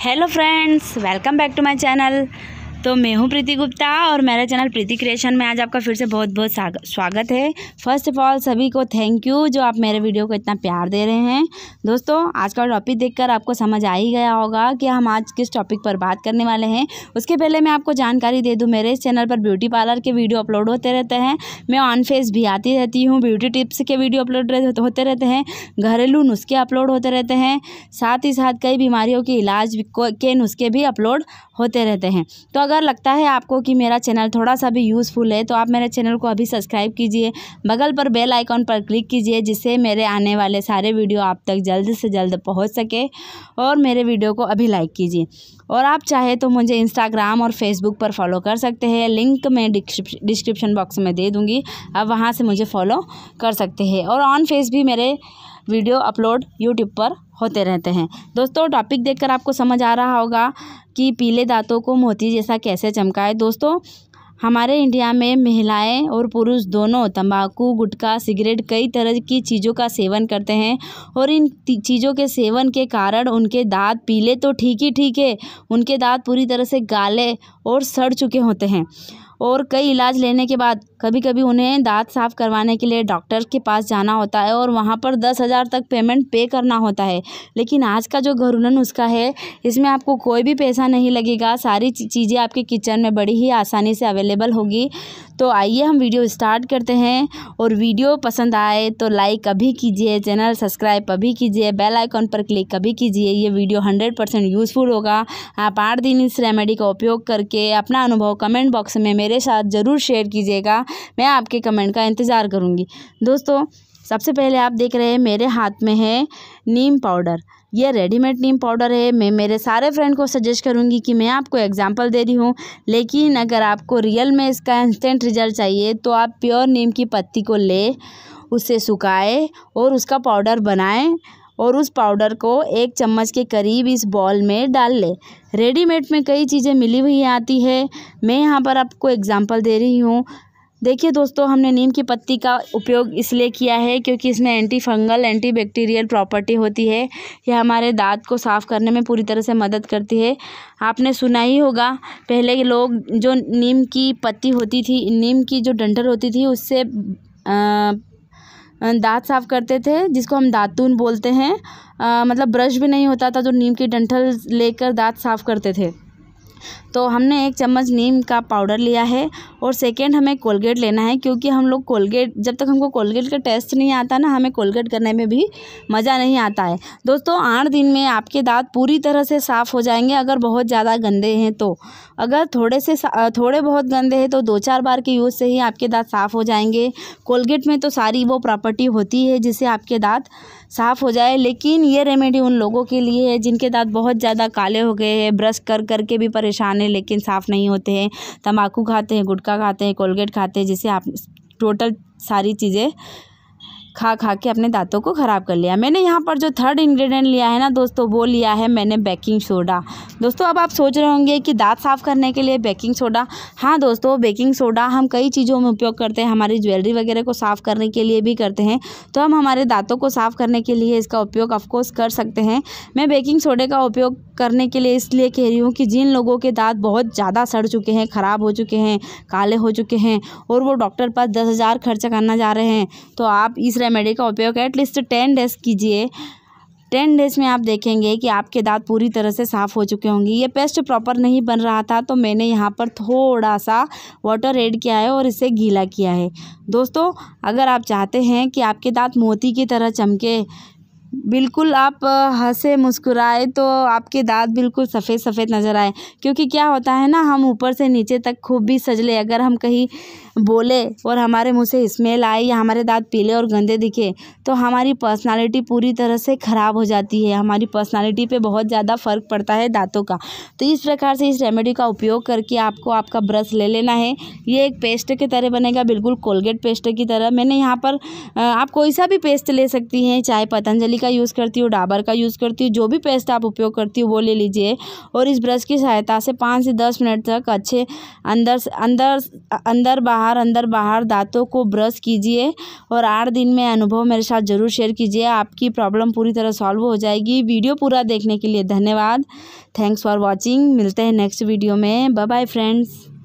hello friends welcome back to my channel तो मैं हूं प्रीति गुप्ता और मेरा चैनल प्रीति क्रिएशन में आज आपका फिर से बहुत बहुत स्वागत है फर्स्ट ऑफ ऑल सभी को थैंक यू जो आप मेरे वीडियो को इतना प्यार दे रहे हैं दोस्तों आज का टॉपिक देखकर आपको समझ आ ही गया होगा कि हम आज किस टॉपिक पर बात करने वाले हैं उसके पहले मैं आपको जानकारी दे दूँ मेरे इस चैनल पर ब्यूटी पार्लर के वीडियो अपलोड होते रहते हैं मैं ऑन फेस भी आती रहती हूँ ब्यूटी टिप्स के वीडियो अपलोड होते रहते हैं घरेलू नुस्खे अपलोड होते रहते हैं साथ ही साथ कई बीमारियों के इलाज के नुस्खे भी अपलोड होते रहते हैं तो अगर लगता है आपको कि मेरा चैनल थोड़ा सा भी यूज़फुल है तो आप मेरे चैनल को अभी सब्सक्राइब कीजिए बगल पर बेल आइकॉन पर क्लिक कीजिए जिससे मेरे आने वाले सारे वीडियो आप तक जल्द से जल्द पहुँच सके और मेरे वीडियो को अभी लाइक कीजिए और आप चाहे तो मुझे इंस्टाग्राम और फेसबुक पर फॉलो कर सकते हैं लिंक मैं डिस्क्रिप्शन बॉक्स में दे दूँगी आप वहाँ से मुझे फॉलो कर सकते हैं और ऑन फेस भी मेरे वीडियो अपलोड यूट्यूब पर होते रहते हैं दोस्तों टॉपिक देखकर आपको समझ आ रहा होगा कि पीले दांतों को मोती जैसा कैसे चमकाए दोस्तों हमारे इंडिया में महिलाएं और पुरुष दोनों तंबाकू गुटखा सिगरेट कई तरह की चीज़ों का सेवन करते हैं और इन चीज़ों के सेवन के कारण उनके दांत पीले तो ठीक ही ठीक है उनके दांत पूरी तरह से गाले और सड़ चुके होते हैं और कई इलाज लेने के बाद कभी कभी उन्हें दाँत साफ़ करवाने के लिए डॉक्टर के पास जाना होता है और वहाँ पर दस हज़ार तक पेमेंट पे करना होता है लेकिन आज का जो घरेलू उसका है इसमें आपको कोई भी पैसा नहीं लगेगा सारी चीज़ें आपके किचन में बड़ी ही आसानी से अवेलेबल होगी तो आइए हम वीडियो स्टार्ट करते हैं और वीडियो पसंद आए तो लाइक अभी कीजिए चैनल सब्सक्राइब अभी कीजिए बेल आइकॉन पर क्लिक अभी कीजिए ये वीडियो हंड्रेड परसेंट यूज़फुल होगा आप आठ दिन इस रेमेडी का उपयोग करके अपना अनुभव कमेंट बॉक्स में मेरे साथ ज़रूर शेयर कीजिएगा मैं आपके कमेंट का इंतज़ार करूँगी दोस्तों सबसे पहले आप देख रहे हैं मेरे हाथ में है नीम पाउडर ये रेडीमेड नीम पाउडर है मैं मेरे सारे फ्रेंड को सजेस्ट करूँगी कि मैं आपको एग्जांपल दे रही हूँ लेकिन अगर आपको रियल में इसका इंस्टेंट रिजल्ट चाहिए तो आप प्योर नीम की पत्ती को ले उसे सुखाए और उसका पाउडर बनाए और उस पाउडर को एक चम्मच के करीब इस बॉल में डाल ले रेडीमेड में कई चीज़ें मिली हुई आती है मैं यहाँ पर आपको एग्जांपल दे रही हूँ देखिए दोस्तों हमने नीम की पत्ती का उपयोग इसलिए किया है क्योंकि इसमें anti fungal anti bacterial property होती है यह हमारे दांत को साफ़ करने में पूरी तरह से मदद करती है आपने सुना ही होगा पहले लोग जो नीम की पत्ती होती थी नीम की जो डंठल होती थी उससे दांत साफ़ करते थे जिसको हम दातून बोलते हैं आ, मतलब ब्रश भी नहीं होता था जो तो नीम की डंठल लेकर दांत साफ़ करते थे तो हमने एक चम्मच नीम का पाउडर लिया है और सेकेंड हमें कोलगेट लेना है क्योंकि हम लोग कोलगेट जब तक हमको कोलगेट का टेस्ट नहीं आता ना हमें कोलगेट करने में भी मज़ा नहीं आता है दोस्तों आठ दिन में आपके दांत पूरी तरह से साफ़ हो जाएंगे अगर बहुत ज़्यादा गंदे हैं तो अगर थोड़े से थोड़े बहुत गंदे हैं तो दो चार बार के यूज़ से ही आपके दाँत साफ़ हो जाएंगे कोलगेट में तो सारी वो प्रॉपर्टी होती है जिससे आपके दाँत साफ़ हो जाए लेकिन ये रेमेडी उन लोगों के लिए है जिनके दाँत बहुत ज़्यादा काले हो गए हैं ब्रश कर करके भी परेशान खाने लेकिन साफ़ नहीं होते हैं तम्बाकू खाते हैं गुटखा खाते हैं कोलगेट खाते हैं जिससे आप टोटल सारी चीज़ें खा खा के अपने दांतों को ख़राब कर लिया मैंने यहाँ पर जो थर्ड इंग्रेडिएंट लिया है ना दोस्तों वो लिया है मैंने बेकिंग सोडा दोस्तों अब आप सोच रहे होंगे कि दांत साफ़ करने के लिए बेकिंग सोडा हाँ दोस्तों बेकिंग सोडा हम कई चीज़ों में उपयोग करते हैं हमारी ज्वेलरी वगैरह को साफ़ करने के लिए भी करते हैं तो हम हमारे दांतों को साफ़ करने के लिए इसका उपयोग ऑफकोर्स कर सकते हैं मैं बेकिंग सोडे का उपयोग करने के लिए इसलिए कह रही हूँ कि जिन लोगों के दाँत बहुत ज़्यादा सड़ चुके हैं ख़राब हो चुके हैं काले हो चुके हैं और वो डॉक्टर पास दस हज़ार खर्च करना जा रहे हैं तो आप इस रेमेडी का उपयोग एटलीस्ट टेन डेज कीजिए टेन डेज में आप देखेंगे कि आपके दांत पूरी तरह से साफ़ हो चुके होंगे ये पेस्ट प्रॉपर नहीं बन रहा था तो मैंने यहाँ पर थोड़ा सा वाटर ऐड किया है और इसे गीला किया है दोस्तों अगर आप चाहते हैं कि आपके दांत मोती की तरह चमके बिल्कुल आप हंसे मुस्कुराए तो आपके दाँत बिल्कुल सफ़ेद सफ़ेद नज़र आए क्योंकि क्या होता है ना हम ऊपर से नीचे तक खूब भी सज ले अगर हम कहीं बोले और हमारे मुँह से स्मेल आए या हमारे दाँत पीले और गंदे दिखे तो हमारी पर्सनालिटी पूरी तरह से ख़राब हो जाती है हमारी पर्सनालिटी पे बहुत ज़्यादा फ़र्क पड़ता है दाँतों का तो इस प्रकार से इस रेमेडी का उपयोग करके आपको आपका ब्रश ले लेना है ये एक पेस्ट की तरह बनेगा बिल्कुल कोलगेट पेस्ट की तरह मैंने यहाँ पर आप कोई सा भी पेस्ट ले सकती हैं चाहे पतंजलि जेली का यूज़ करती हूँ डाबर का यूज़ करती हूँ जो भी पेस्ट आप उपयोग करती हूँ वो ले लीजिए और इस ब्रश की सहायता से पाँच से दस मिनट तक अच्छे अंदर अंदर अंदर बाहर अंदर बाहर दांतों को ब्रश कीजिए और आठ दिन में अनुभव मेरे साथ ज़रूर शेयर कीजिए आपकी प्रॉब्लम पूरी तरह सॉल्व हो जाएगी वीडियो पूरा देखने के लिए धन्यवाद थैंक्स फॉर वॉचिंग मिलते हैं नेक्स्ट वीडियो में बाय फ्रेंड्स